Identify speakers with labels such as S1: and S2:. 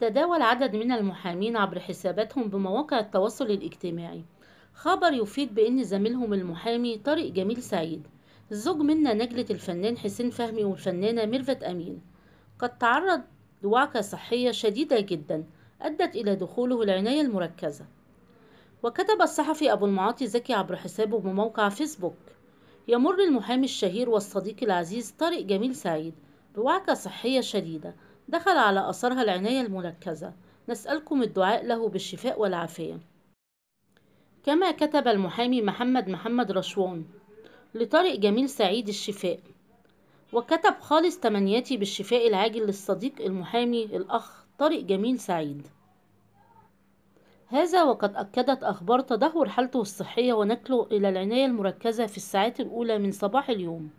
S1: تداول عدد من المحامين عبر حساباتهم بمواقع التواصل الاجتماعي خبر يفيد بأن زميلهم المحامي طارق جميل سعيد زوج منا نجلة الفنان حسين فهمي والفنانة ميرفت أمين قد تعرض لوعكة صحية شديدة جدا أدت إلى دخوله العناية المركزة وكتب الصحفي أبو المعاطي زكي عبر حسابه بموقع فيسبوك يمر المحامي الشهير والصديق العزيز طارق جميل سعيد بوعكة صحية شديدة دخل على أثرها العناية المركزة نسألكم الدعاء له بالشفاء والعافية كما كتب المحامي محمد محمد رشوان لطارق جميل سعيد الشفاء وكتب خالص تمنياتي بالشفاء العاجل للصديق المحامي الأخ طارق جميل سعيد هذا وقد أكدت أخبار تدهور حالته الصحية ونقله إلى العناية المركزة في الساعات الأولى من صباح اليوم